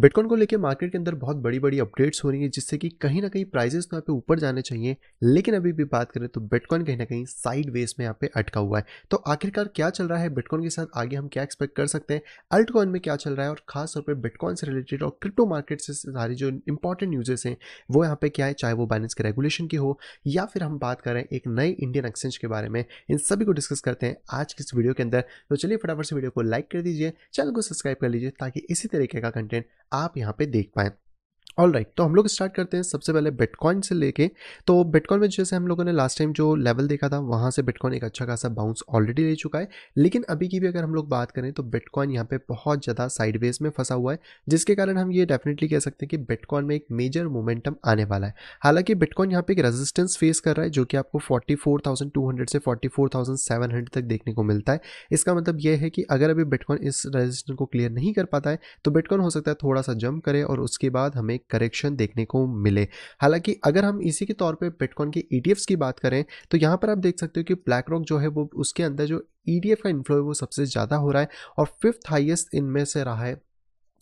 bitcoin को लेकर market के अंदर बहुत बड़ी बड़ी अपडेट्स हो रही है जिससे कि कहीं ना कहीं प्राइजेस तो यहाँ पे ऊपर जाने चाहिए लेकिन अभी भी बात करें तो बिटकॉइन कहीं ना कहीं साइड वेज में यहाँ पे अटका हुआ है तो आखिरकार क्या चल रहा है बिटकॉइन के साथ आगे हम क्या एक्सपेक्ट कर सकते हैं अल्टकॉइन में क्या चल रहा है और खास तौर पर बिटकॉइन से रिलेटेड और क्रिप्टो मार्केट से सारी जो इंपॉर्टेंट न्यूजेस हैं वो यहाँ पे क्या है चाहे वो बैलेंस के रेगुलेशन की हो या फिर हम बात करें एक नए इंडियन एक्सचेंज के बारे में इन सभी को डिस्कस करते हैं आज की इस वीडियो के अंदर तो चलिए फटाफट से वीडियो को लाइक कर दीजिए चैनल को सब्सक्राइब कर लीजिए ताकि इसी तरीके का कंटेंट आप यहाँ पे देख पाए ऑल राइट right, तो हम लोग स्टार्ट करते हैं सबसे पहले बिटकॉइन से लेके तो बिटकॉइन में जैसे हम लोगों ने लास्ट टाइम जो लेवल देखा था वहाँ से बिटकॉइन एक अच्छा खासा बाउंस ऑलरेडी ले चुका है लेकिन अभी की भी अगर हम लोग बात करें तो बिटकॉइन यहाँ पे बहुत ज़्यादा साइडवेज में फंसा हुआ है जिसके कारण हम ये डेफिनेटली कह सकते हैं कि बिटकॉइन में एक मेजर मोमेंटम आने वाला है हालांकि बिटकॉइन यहाँ पर एक रेजिस्टेंस फेस कर रहा है जो कि आपको फोर्टी से फोर्टी तक देखने को मिलता है इसका मतलब यह है कि अगर अभी बिटकॉइन इस रजिस्टेंस को क्लियर नहीं कर पाता है तो बिटकॉइन हो सकता है थोड़ा सा जंप करे और उसके बाद हमें एक करेक्शन देखने को मिले हालांकि अगर हम इसी के तौर पे बिटकॉइन के ई e की बात करें तो यहाँ पर आप देख सकते हो कि ब्लैक रॉक जो है वो उसके अंदर जो ई e का इन्फ्लो है वो सबसे ज़्यादा हो रहा है और फिफ्थ हाइएस्ट इनमें से रहा है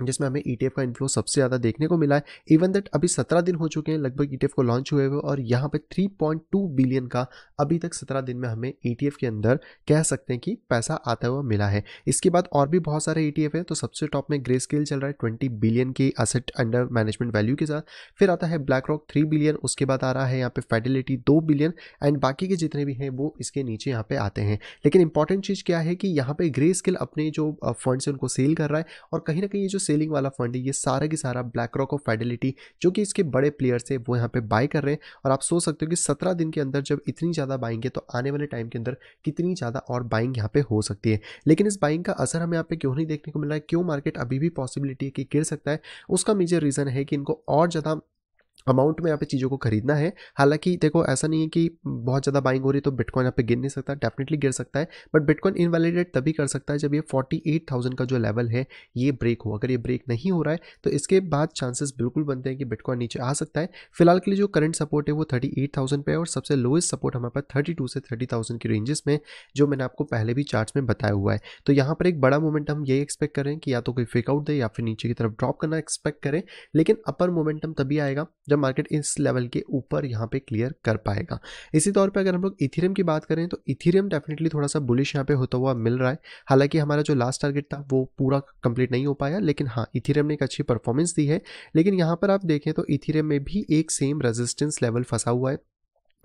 जिसमें हमें ई e का इन्फ्लो सबसे ज़्यादा देखने को मिला है इवन दैट अभी सत्रह दिन हो चुके हैं लगभग ई e को लॉन्च हुए हुए और यहाँ पे 3.2 बिलियन का अभी तक सत्रह दिन में हमें ई e के अंदर कह सकते हैं कि पैसा आता हुआ मिला है इसके बाद और भी बहुत सारे ई हैं तो सबसे टॉप में ग्रे स्केल चल रहा है ट्वेंटी बिलियन की असेट अंडर मैनेजमेंट वैल्यू के साथ फिर आता है ब्लैक रॉक थ्री बिलियन उसके बाद आ रहा है यहाँ पर फेडिलिटी दो बिलियन एंड बाकी के जितने भी हैं वो इसके नीचे यहाँ पर आते हैं लेकिन इंपॉर्टेंट चीज़ क्या है कि यहाँ पर ग्रे स्केल अपने जो फंड्स हैं उनको सेल कर रहा है और कहीं ना कहीं ये जो सेलिंग वाला फंड है ये सारा की सारा ब्लैक रॉक ऑफ फेडिलिटी जो कि इसके बड़े प्लेयर्स है वो यहाँ पे बाय कर रहे हैं और आप सोच सकते हो कि सत्रह दिन के अंदर जब इतनी ज़्यादा बाइंग है तो आने वाले टाइम के अंदर कितनी ज़्यादा और बाइंग यहाँ पे हो सकती है लेकिन इस बाइंग का असर हमें यहाँ पे क्यों नहीं देखने को मिल रहा है क्यों मार्केट अभी भी पॉसिबिलिटी है कि गिर सकता है उसका मेजर रीज़न है कि इनको और ज़्यादा अमाउंट में यहाँ पे चीज़ों को खरीदना है हालांकि देखो ऐसा नहीं है कि बहुत ज़्यादा बाइंग हो रही है तो बिटकॉइन यहाँ पे गिर नहीं सकता डेफिनेटली गिर सकता है बट बिटकॉइन इनवैलिडेट तभी कर सकता है जब ये 48,000 का जो लेवल है ये ब्रेक हो अगर ये ब्रेक नहीं हो रहा है तो इसके बाद चांसेस बिल्कुल बनते हैं कि बिटकॉइन नीचे आ सकता है फिलहाल के लिए जो करंट सपोर्ट है वो थर्टी एट थाउजेंड पे है और सबसे लोएस्ट सपोर्ट हमारे पास थर्टी टू से थर्टी थाउजेंड की रेंजेस में जो मैंने आपको पहले भी चार्ट में बताया हुआ है तो यहाँ पर एक बड़ा मोमेंटम ये एक्सपेक्ट करें कि या तो कोई फेकआउट दे या फिर नीचे की तरफ ड्रॉप करना एक्सपेक्ट करें लेकिन अपर मोमेंटम तभी आएगा जब मार्केट इस लेवल के ऊपर यहाँ पे क्लियर कर पाएगा इसी तौर पे अगर हम लोग इथेरियम की बात करें तो इथेरियम डेफिनेटली थोड़ा सा बुलिश यहाँ पे होता हुआ मिल रहा है हालांकि हमारा जो लास्ट टारगेट था वो पूरा कंप्लीट नहीं हो पाया लेकिन हाँ इथेरियम ने एक अच्छी परफॉर्मेंस दी है लेकिन यहाँ पर आप देखें तो इथेरियम में भी एक सेम रेजिस्टेंस लेवल फंसा हुआ है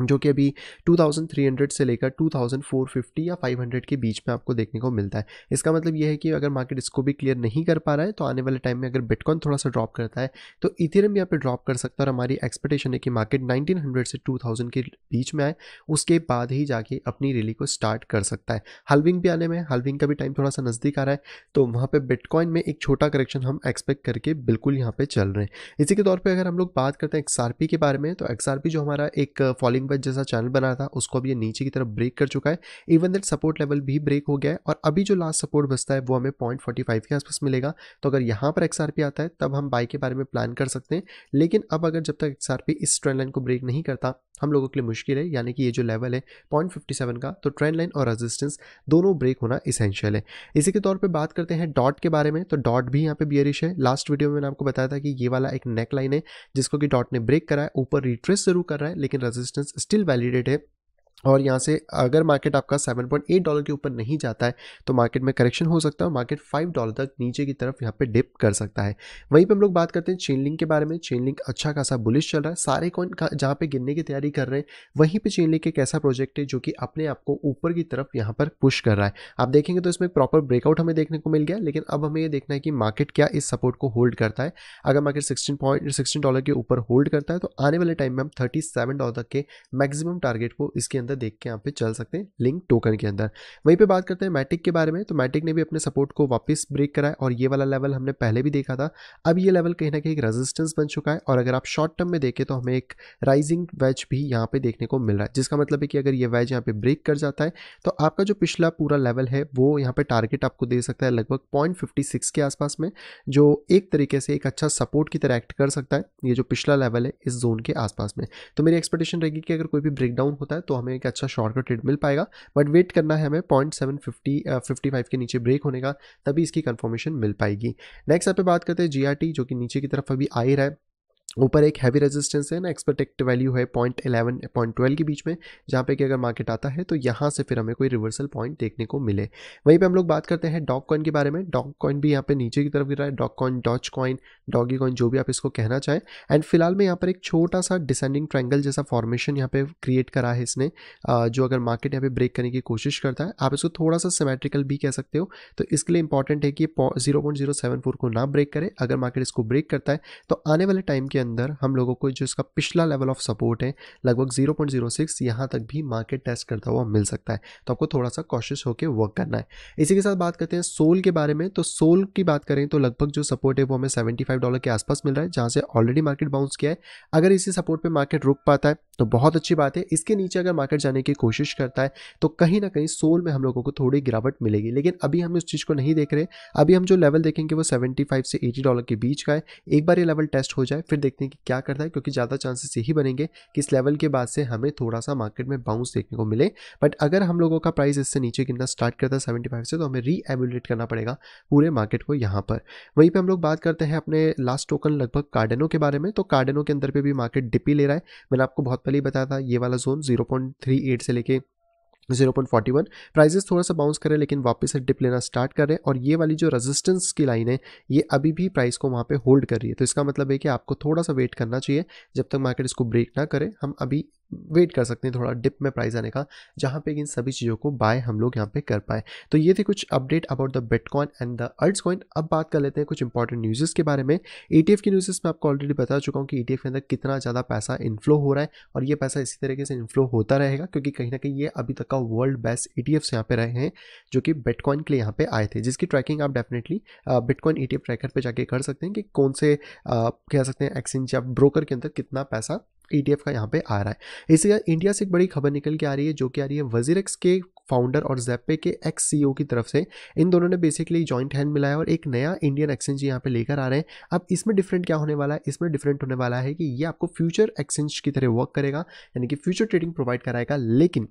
जो कि अभी 2300 से लेकर 2450 या 500 के बीच में आपको देखने को मिलता है इसका मतलब यह है कि अगर मार्केट इसको भी क्लियर नहीं कर पा रहा है तो आने वाले टाइम में अगर बिटकॉइन थोड़ा सा ड्रॉप करता है तो इथेरियम यहाँ पे ड्रॉप कर सकता है और हमारी एक्सपेक्टेशन है कि मार्केट 1900 से 2000 के बीच में आए उसके बाद ही जाके अपनी रैली को स्टार्ट कर सकता है हल्विंग भी आने में हल्विंग का भी टाइम थोड़ा सा नज़दीक आ रहा है तो वहाँ पर बिटकॉइन में एक छोटा करेक्शन हम एक्सपेक्ट करके बिल्कुल यहाँ पर चल रहे हैं इसी के तौर पर अगर हम लोग बात करते हैं एक्स के बारे में तो एक्स जो हमारा एक फॉलिंग बस जैसा चैनल बना था उसको अभी ये नीचे की तरफ ब्रेक कर चुका है इवन दैट सपोर्ट लेवल भी ब्रेक हो गया है और अभी जो लास्ट सपोर्ट बचता है वो हमें पॉइंट फोर्टी फाइव के आसपास मिलेगा तो अगर यहाँ पर एक्सआरपी आता है तब हम बाई के बारे में प्लान कर सकते हैं लेकिन अब अगर जब तक एक्सआरपी इस ट्रेंड लाइन को ब्रेक नहीं करता हम लोगों के लिए मुश्किल है यानी कि ये जो लेवल है पॉइंट फिफ्टी सेवन का तो ट्रेंड लाइन और रेजिस्टेंस दोनों ब्रेक होना इसेंशियल है इसी के तौर पे बात करते हैं डॉट के बारे में तो डॉट भी यहाँ पे बियरिश है लास्ट वीडियो में मैंने आपको बताया था कि ये वाला एक नेक लाइन है जिसको कि डॉट ने ब्रेक करा है ऊपर रिट्रेस जरूर कर रहा है लेकिन रजिस्टेंस स्टिल वैलिडेट है और यहाँ से अगर मार्केट आपका 7.8 डॉलर के ऊपर नहीं जाता है तो मार्केट में करेक्शन हो सकता है मार्केट 5 डॉलर तक नीचे की तरफ यहाँ पे डिप कर सकता है वहीं पे हम लोग बात करते हैं लिंक के बारे में चेनलिंग अच्छा खासा बुलिश चल रहा है सारे कॉइन जहाँ पे गिरने की तैयारी कर रहे हैं वहीं पर चेनलिंग एक ऐसा प्रोजेक्ट है जो कि अपने आप को ऊपर की तरफ यहाँ पर पुश कर रहा है आप देखेंगे तो इसमें प्रॉपर ब्रेकआउट हमें देखने को मिल गया लेकिन अब हमें ये देखना है कि मार्केट क्या इस सपोर्ट को होल्ड करता है अगर market sixteen point sixteen dollar के ऊपर होल्ड करता है तो आने वाले टाइम में हम थर्टी डॉलर तक के मैक्सिमम टारगेट को इसके अंदर अंदर देख के यहाँ पे चल सकते हैं लिंक टोकन के अंदर वहीं पे बात करते हैं मैटिक के बारे में तो मैटिक ने भी अपने सपोर्ट को वापस ब्रेक कराया और ये वाला लेवल हमने पहले भी देखा था अब ये लेवल कहीं ना कहीं एक रेजिस्टेंस बन चुका है और अगर आप शॉर्ट टर्म में देखें तो हमें एक राइजिंग वेज भी यहाँ पे देखने को मिल रहा है जिसका मतलब है कि अगर ये वेज यहाँ पे ब्रेक कर जाता है तो आपका जो पिछला पूरा लेवल है वो यहाँ पे टारगेट आपको दे सकता है लगभग पॉइंट के आसपास में जो एक तरीके से एक अच्छा सपोर्ट की तरह एक्ट कर सकता है ये जो पिछला लेवल है इस जोन के आसपास में तो मेरी एक्सपेक्टेशन रहेगी कि अगर कोई भी ब्रेकडाउन होता है तो हमें एक अच्छा शॉर्टकट ट्रेड मिल पाएगा बट वेट करना है हमें point seven fifty fifty five के नीचे ब्रेक होने का तभी इसकी कन्फर्मेशन मिल पाएगी नेक्स्ट आप बात करते हैं जी जो कि नीचे की तरफ अभी आ ही रहा है ऊपर एक हैवी रेजिस्टेंस है ना एक्सपेक्टेड वैल्यू है पॉइंट एलेवन पॉइंट ट्वेल्व के बीच में जहाँ पे कि अगर मार्केट आता है तो यहाँ से फिर हमें कोई रिवर्सल पॉइंट देखने को मिले वहीं पे हम लोग बात करते हैं डॉग कॉइन के बारे में डॉग कॉइन भी यहाँ पे नीचे की तरफ गिर रहा है dog coin doge coin doggy coin जो भी आप इसको कहना चाहें एंड फिलहाल में यहाँ पर एक छोटा सा डिसेंडिंग ट्रैंगल जैसा फॉर्मेशन यहाँ पे क्रिएट करा है इसने जो अगर मार्केट यहाँ पे ब्रेक करने की कोशिश करता है आप इसको थोड़ा सा सिमेट्रिकल भी कह सकते हो तो इसके लिए इंपॉर्टेंट है कि जीरो को ना ब्रेक करे अगर मार्केट इसको ब्रेक करता है तो आने वाले टाइम के अंदर हम लोगों को जो इसका पिछला लेवल ऑफ सपोर्ट है लगभग 0.06 पॉइंट यहाँ तक भी मार्केट टेस्ट करता हुआ मिल सकता है तो आपको थोड़ा सा कॉशियस होकर वर्क करना है इसी के साथ बात करते हैं सोल के बारे में तो सोल की बात करें तो लगभग जो सपोर्ट है वो हमें सेवेंटी डॉलर के आसपास मिल रहा है जहाँ से ऑलरेडी मार्केट बाउंस किया है अगर इसी सपोर्ट पर मार्केट रुक पाता है तो बहुत अच्छी बात है इसके नीचे अगर मार्केट जाने की कोशिश करता है तो कहीं ना कहीं सोल में हम लोगों को थोड़ी गिरावट मिलेगी लेकिन अभी हम उस चीज़ को नहीं देख रहे अभी हम जो लेवल देखेंगे वो 75 से 80 डॉलर के बीच का है एक बार ये लेवल टेस्ट हो जाए फिर देख देखते हैं कि क्या करता है क्योंकि ज़्यादा चांसेस यही बनेंगे कि इस लेवल के बाद से हमें थोड़ा सा मार्केट में बाउंस देखने को मिले बट अगर हम लोगों का प्राइस इससे नीचे गिरना स्टार्ट करता है सेवेंटी फाइव से तो हमें री करना पड़ेगा पूरे मार्केट को यहाँ पर वहीं पर हम लोग बात करते हैं अपने लास्ट टोकन लगभग कार्डनों के बारे में तो कार्डनों के अंदर पर भी मार्केट डिपी ले रहा है मैंने आपको बहुत पहले ही बताया था ये वाला जोन जीरो से लेके zero point forty one prices थोड़ा सा बाउंस करें लेकिन वापस से डिप लेना स्टार्ट कर रहे हैं और ये वाली जो रेजिस्टेंस की लाइन है ये अभी भी प्राइस को वहाँ पे होल्ड कर रही है तो इसका मतलब है कि आपको थोड़ा सा वेट करना चाहिए जब तक मार्केट इसको ब्रेक ना करे हम अभी वेट कर सकते हैं थोड़ा डिप में प्राइस आने का जहाँ पे इन सभी चीज़ों को बाय हम लोग यहाँ पे कर पाए तो ये थे कुछ update about the bitcoin and the alts coin अब बात कर लेते हैं कुछ इंपॉर्टेंट न्यूज़ के बारे में ई e की न्यूज़ मैं आपको ऑलरेडी बता चुका हूँ कि ई e के अंदर कितना ज़्यादा पैसा इन्फ्लो हो रहा है और ये पैसा इसी तरीके से इन्फ्लो होता रहेगा क्योंकि कहीं ना कहीं ये अभी तक का वर्ल्ड बेस्ट ई टी यहाँ पे रहे हैं जो कि बिटकॉइन के लिए यहाँ पे आए थे जिसकी ट्रैकिंग आप डेफिनेटली बिटकॉइन ई ट्रैकर पर जाके कर सकते हैं कि कौन से कह सकते हैं एक्सचेंज या ब्रोकर के अंदर कितना पैसा ई e का यहाँ पे आ रहा है इसी इंडिया से एक बड़ी खबर निकल के आ रही है जो कि आ रही है वजीरक्स के फाउंडर और जैपे के एक्स सीईओ e की तरफ से इन दोनों ने बेसिकली जॉइंट हैंड मिलाया और एक नया इंडियन एक्सचेंज यहाँ पे लेकर आ रहे हैं अब इसमें डिफरेंट क्या होने वाला है इसमें डिफरेंट होने वाला है कि ये आपको फ्यूचर एक्सचेंज की तरह वर्क करेगा यानी कि फ्यूचर ट्रेडिंग प्रोवाइड कराएगा लेकिन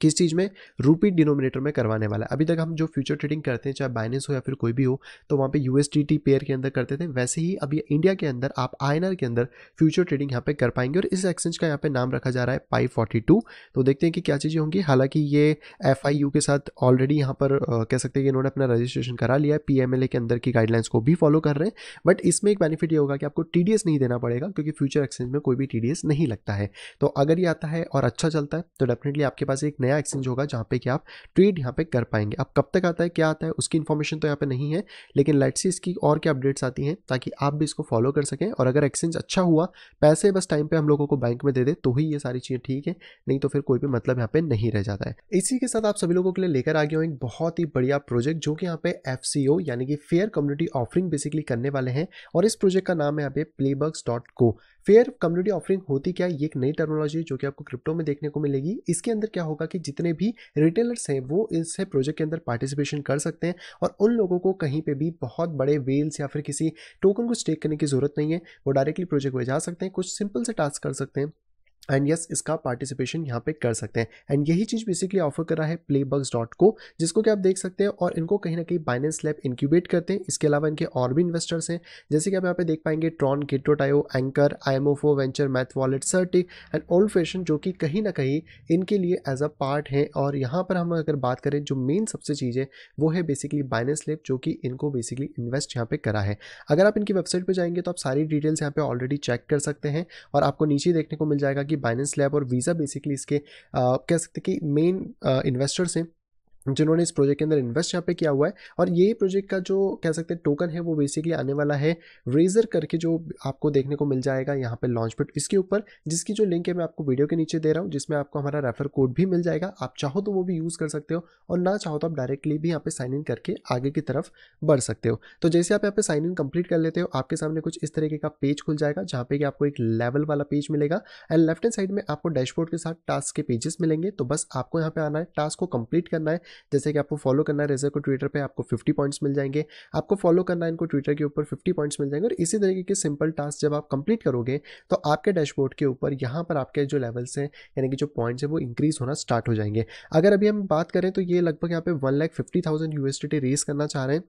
किस चीज़ में रूपी डिनोमिनेटर में करवाने वाला है अभी तक हम जो फ्यूचर ट्रेडिंग करते हैं चाहे बाइनेंस हो या फिर कोई भी हो तो वहाँ पे यूएसडीटी पेयर के अंदर करते थे वैसे ही अभी इंडिया के अंदर आप आईएनआर के अंदर फ्यूचर ट्रेडिंग यहाँ पे कर पाएंगे और इस एक्सचेंज का यहाँ पे नाम रखा जा रहा है पाई फोर्टी टू तो देखते हैं कि क्या चीज़ें होंगी हालांकि ये एफ के साथ ऑलरेडी यहाँ पर कह सकते हैं कि इन्होंने अपना रजिस्ट्रेशन करा लिया है पी के अंदर की गाइडलाइंस को भी फॉलो कर रहे हैं बट इसमें एक बेनिफिट ये होगा कि आपको टी नहीं देना पड़ेगा क्योंकि फ्यूचर एक्सचेंज में कोई भी टी नहीं लगता है तो अगर ये आता है और अच्छा चलता है तो डेफिनेटली आपके पास एक नया एक्सचेंज होगा जहाँ पे कि आप ट्रेड यहाँ पे कर पाएंगे अब कब तक आता है क्या आता है उसकी इन्फॉर्मेशन तो यहाँ पे नहीं है लेकिन लेट्स सी इसकी और क्या अपडेट्स आती हैं ताकि आप भी इसको फॉलो कर सकें और अगर एक्सचेंज अच्छा हुआ पैसे बस टाइम पर हम लोगों को बैंक में दे दे तो ही ये सारी चीज़ें ठीक है नहीं तो फिर कोई भी मतलब यहाँ पर नहीं रह जाता है इसी के साथ आप सभी लोगों के लिए लेकर आ गया हूँ एक बहुत ही बढ़िया प्रोजेक्ट जो कि यहाँ पे एफ यानी कि फेयर कम्युनिटी ऑफरिंग बेसिकली करने वाले हैं और इस प्रोजेक्ट का नाम है यहाँ पे प्लेबक्स फेयर कम्युनिटी ऑफरिंग होती क्या ये एक नई टर्मोलॉजी जो कि आपको क्रिप्टो में देखने को मिलेगी इसके अंदर क्या होगा कि जितने भी रिटेलर्स हैं वो इस प्रोजेक्ट के अंदर पार्टिसिपेशन कर सकते हैं और उन लोगों को कहीं पर भी बहुत बड़े वेल्स या फिर किसी टोकन को स्टेक करने की जरूरत नहीं है वो डायरेक्टली प्रोजेक्ट में जा सकते हैं कुछ सिंपल से टास्क कर सकते हैं एंड यस yes, इसका पार्टिसिपेशन यहाँ पे कर सकते हैं एंड यही चीज़ बेसिकली ऑफर कर रहा है प्लेबग्स डॉट को जिसको कि आप देख सकते हैं और इनको कहीं ना कहीं बाइनेंस लैब इंक्यूबेट करते हैं इसके अलावा इनके और भी इन्वेस्टर्स हैं जैसे कि आप यहाँ पे देख पाएंगे ट्रॉन किटोटायो एंकर आई venture Math Wallet CertiK and old fashion जो कि कहीं ना कहीं इनके लिए एज अ पार्ट हैं और यहाँ पर हम अगर बात करें जो मेन सबसे चीज़ है वो है बेसिकली बाइनेंस लैब जो कि इनको बेसिकली इन्वेस्ट यहाँ पे करा है अगर आप इनकी वेबसाइट पर जाएंगे तो आप सारी डिटेल्स यहाँ पर ऑलरेडी चेक कर सकते हैं और आपको नीचे देखने को मिल जाएगा कि कि बाइनेंस लैब और वीज़ा बेसिकली इसके आ, uh, कह सकते कि मेन इन्वेस्टर्स uh, हैं जिन्होंने इस प्रोजेक्ट के अंदर इन्वेस्ट यहाँ पे किया हुआ है और ये प्रोजेक्ट का जो कह सकते हैं टोकन है वो बेसिकली आने वाला है रेजर करके जो आपको देखने को मिल जाएगा यहाँ पे लॉन्च पेट इसके ऊपर जिसकी जो लिंक है मैं आपको वीडियो के नीचे दे रहा हूँ जिसमें आपको हमारा रेफर कोड भी मिल जाएगा आप चाहो तो वो भी यूज़ कर सकते हो और ना चाहो तो आप डायरेक्टली भी यहाँ पर साइन इन करके आगे की तरफ बढ़ सकते हो तो जैसे आप यहाँ पर साइन इन कंप्लीट कर लेते हो आपके सामने कुछ इस तरीके का पेज खुल जाएगा जहाँ पे कि आपको एक लेवल वाला पेज मिलेगा एंड लेफ्ट एंड साइड में आपको डैशबोर्ड के साथ टास्क के पेजेस मिलेंगे तो बस आपको यहाँ पर आना है टास्क को कम्प्लीट करना है जैसे कि आपको फॉलो करना है रेजर को ट्विटर पर आपको फिफ्टी पॉइंट्स मिल जाएंगे आपको फॉलो करना है इनको ट्विटर के ऊपर फिफ्टी पॉइंट्स मिल जाएंगे और इसी तरीके के सिंपल टास्क जब आप कंप्लीट करोगे तो आपके डैशबोर्ड के ऊपर यहाँ पर आपके जो लेवल्स हैं यानी कि जो पॉइंट्स हैं वो इंक्रीज होना स्टार्ट हो जाएंगे अगर अभी हम बात करें तो ये लगभग यहाँ पे one lakh fifty thousand USD raise करना चाह रहे हैं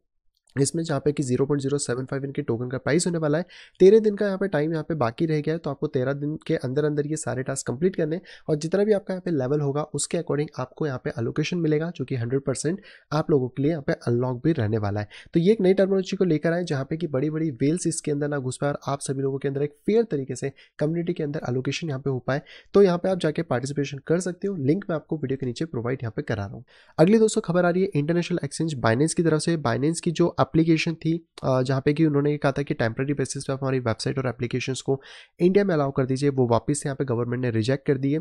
इसमें जहाँ पे कि zero point zero seven five इनके टोकन का प्राइस होने वाला है तेरह दिन का यहाँ पे टाइम यहाँ पे बाकी रह गया है तो आपको तेरह दिन के अंदर अंदर ये सारे टास्क कंप्लीट करने और जितना भी आपका यहाँ पे लेवल होगा उसके अकॉर्डिंग आपको यहाँ पे अलोकेशन मिलेगा जो कि हंड्रेड परसेंट आप लोगों के लिए यहाँ पे अनलॉक भी रहने वाला है तो ये एक नई टर्मोलॉजी को लेकर आए जहाँ पे कि बड़ी बड़ी वेल्स इसके अंदर ना घुस पाए और आप सभी लोगों के अंदर एक फेयर तरीके से कम्युनिटी के अंदर अलोकेशन यहाँ पे हो पाए तो यहाँ पे आप जाके पार्टिसिपेशन कर सकते हो लिंक मैं आपको वीडियो के नीचे प्रोवाइड यहाँ पे करा रहा हूँ अगली दोस्तों खबर आ रही है इंटरनेशनल एक्सचेंज बाइनेंस की तरफ से बाइनेंस की जो एप्लीकेशन थी जहाँ पे कि उन्होंने ये कहा था कि टेम्प्रेरी बेसिस पे हमारी वेबसाइट और एप्लीकेशंस को इंडिया में अलाउ कर दीजिए वो वापस यहाँ पे गवर्नमेंट ने रिजेक्ट कर दिए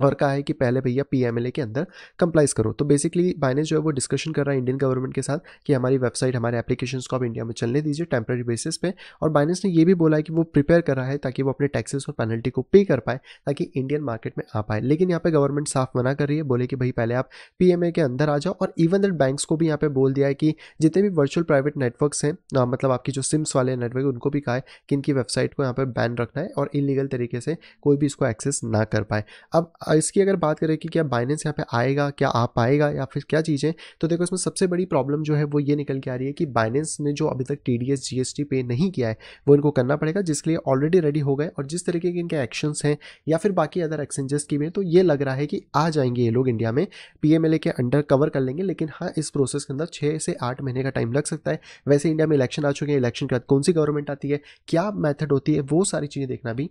और कहा है कि पहले भैया पीएमएलए के अंदर कंप्लाइज करो तो बेसिकली बाइनेंस जो है वो डिस्कशन कर रहा है इंडियन गवर्नमेंट के साथ कि हमारी वेबसाइट हमारे एप्लीकेशन को आप इंडिया में चलने दीजिए टेम्प्रेरी बेसिस पे और बाइनेंस ने ये भी बोला है कि वो प्रिपेयर कर रहा है ताकि वो अपने टैक्सेस और पेनल्टी को पे कर पाए ताकि इंडियन मार्केट में आ पाए लेकिन यहाँ पर गवर्नमेंट साफ मना कर रही है बोले कि भाई पहले आप पी के अंदर आ जाओ और इवन दैट बैंक्स को भी यहाँ पर बोल दिया है कि जितने भी वर्चुअल प्राइवेट नेटवर्क हैं मतलब आपकी जो सिम्स वाले नेटवर्क उनको भी कहा है कि इनकी वेबसाइट को यहाँ पर बैन रखना है और इलीगल तरीके से कोई भी इसको एक्सेस ना कर पाए अब इसकी अगर बात करें कि क्या बाइनेंस यहाँ पे आएगा क्या आ पाएगा या फिर क्या चीज़ें तो देखो इसमें सबसे बड़ी प्रॉब्लम जो है वो ये निकल के आ रही है कि बाइनेंस ने जो अभी तक T D S G S T पे नहीं किया है वो इनको करना पड़ेगा जिसके लिए ऑलरेडी रेडी हो गए और जिस तरीके के इनके एक्शंस हैं या फिर बाकी अदर एक्सचेंजेस की भी तो ये लग रहा है कि आ जाएंगे ये लोग इंडिया में पी एम एल ए के अंडर कवर कर लेंगे लेकिन हाँ इस प्रोसेस के अंदर छः से आठ महीने का टाइम लग सकता है वैसे इंडिया में इलेक्शन आ चुके हैं इलेक्शन के बाद कौन सी गवर्नमेंट आती है क्या मैथड होती है वो सारी चीज़ें देखना भी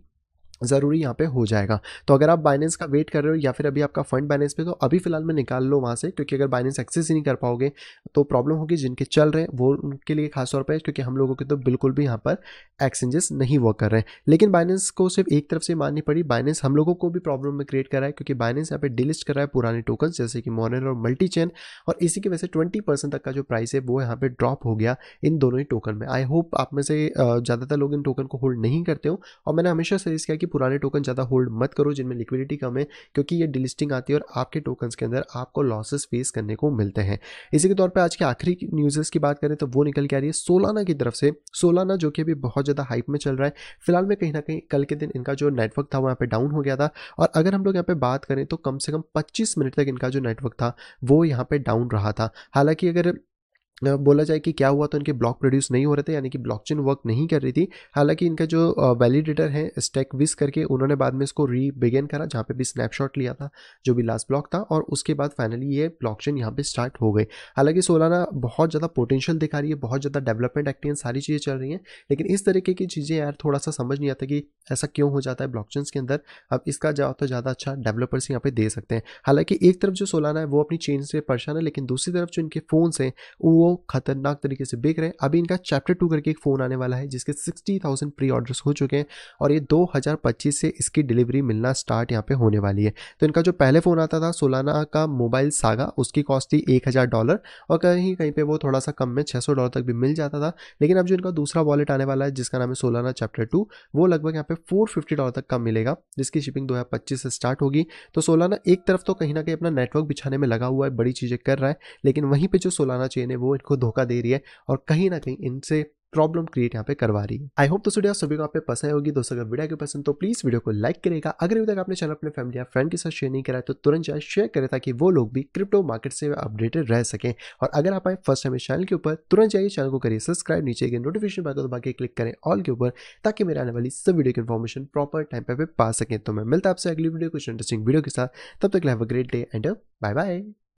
ज़रूरी यहाँ पे हो जाएगा तो अगर आप बाइनेंस का वेट कर रहे हो या फिर अभी आपका फंड बाइनेंस पे तो अभी फिलहाल में निकाल लो वहाँ से क्योंकि अगर बाइनेंस एक्सेस ही नहीं कर पाओगे तो प्रॉब्लम होगी जिनके चल रहे हैं वो उनके लिए खासतौर पर क्योंकि हम लोगों के तो बिल्कुल भी यहाँ पर एक्सचेंजेस नहीं वर्क कर रहे हैं लेकिन बाइनेंस को सिर्फ एक तरफ से माननी पड़ी बाइनेंस हम लोगों को भी प्रॉब्लम में क्रिएट कर रहा है क्योंकि बाइनेंस यहाँ पर डिलिस्ट कर रहा है पुराने टोकन जैसे कि मॉनर और मल्टी चेन और इसी की वजह से ट्वेंटी परसेंट तक का जो प्राइस है वो यहाँ पर ड्रॉप हो गया इन दोनों ही टोकन में आई होप आप में से ज़्यादातर लोग इन टोकन को होल्ड नहीं करते हो और मैंने हमेशा सजेस्ट किया कि पुराने टोकन ज़्यादा होल्ड मत करो जिनमें लिक्विडिटी कम है क्योंकि ये डिलिस्टिंग आती है और आपके टोकन्स के अंदर आपको लॉसेस फेस करने को मिलते हैं इसी के तौर पर आज के आखिरी न्यूज़ की बात करें तो वो निकल के आ रही है सोलाना की तरफ से सोलाना जो कि अभी बहुत ज़्यादा हाइप में चल रहा है फिलहाल में कहीं ना कहीं कल के दिन इनका जो नेटवर्क था वो यहाँ पर डाउन हो गया था और अगर हम लोग यहाँ पर बात करें तो कम से कम पच्चीस मिनट तक इनका जो नेटवर्क था वो यहाँ पर डाउन रहा था हालांकि अगर बोला जाए कि क्या हुआ तो इनके ब्लॉक प्रोड्यूस नहीं हो रहे थे यानी कि ब्लॉकचेन वर्क नहीं कर रही थी हालांकि इनका जो वैलिडेटर है स्टैक विस करके उन्होंने बाद में इसको री बिगेन करा जहाँ पे भी स्नैपशॉट लिया था जो भी लास्ट ब्लॉक था और उसके बाद फाइनली ये ब्लॉकचेन यहाँ पे स्टार्ट हो गई हालांकि सोलाना बहुत ज़्यादा पोटेंशियल दिखा रही है बहुत ज़्यादा डेवलपमेंट एक्टिव सारी चीज़ें चल रही हैं लेकिन इस तरीके की चीज़ें यार थोड़ा सा समझ नहीं आता कि ऐसा क्यों हो जाता है ब्लॉकचेन के अंदर अब इसका जवाब तो ज़्यादा अच्छा डेवलपर्स यहाँ पे दे सकते हैं हालांकि एक तरफ जो सोलाना है वो अपनी चेन से परेशान है लेकिन दूसरी तरफ जो इनके फ़ोन्स हैं वो खतरनाक तरीके से बिक रहे हैं अभी इनका चैप्टर टू करके एक फ़ोन आने वाला है जिसके सिक्सटी थाउजेंड प्री ऑर्डर्स हो चुके हैं और ये दो हज़ार पच्चीस से इसकी डिलीवरी मिलना स्टार्ट यहाँ पे होने वाली है तो इनका जो पहले फ़ोन आता था सोलाना का मोबाइल सागा उसकी कॉस्ट थी एक हज़ार डॉलर और कहीं कहीं पर वो थोड़ा सा कम में छः सौ डॉलर तक भी मिल जाता था लेकिन अब जो इनका दूसरा वॉलेट आने वाला है जिसका नाम है सोलाना चैप्टर टू वो लगभग यहाँ पे फोर फिफ्टी डॉलर तक का मिलेगा जिसकी शिपिंग दो हज़ार पच्चीस से स्टार्ट होगी तो सोलाना एक तरफ तो कहीं ना कहीं अपना नेटवर्क बिछाने में लगा हुआ है बड़ी चीज़ें कर रहा है लेकिन वहीं पर जो सोलाना चेन है वो मार्केट को धोखा दे रही है और कहीं ना कहीं इनसे प्रॉब्लम क्रिएट यहाँ पे करवा रही है आई होप दोस्तों सभी को आप पे पसंद होगी दोस्तों अगर वीडियो को पसंद तो प्लीज वीडियो को लाइक करेगा अगर अभी तक आपने चैनल अपने फैमिली या फ्रेंड के साथ शेयर नहीं करा तो तुरंत जाए शेयर करें ताकि वो लोग भी क्रिप्टो मार्केट से अपडेटेड रह सकें और अगर आप आए फर्स्ट टाइम इस चैनल के ऊपर तुरंत जाइए चैनल को करिए सब्सक्राइब नीचे के नोटिफिकेशन पर बाकी क्लिक करें ऑल के ऊपर ताकि मेरे आने वाली सब वीडियो की इन्फॉर्मेशन प्रॉपर टाइम पर पा सकें तो मैं मिलता आपसे अगली वीडियो कुछ इंटरेस्टिंग वीडियो के साथ तब तक live a great day and bye bye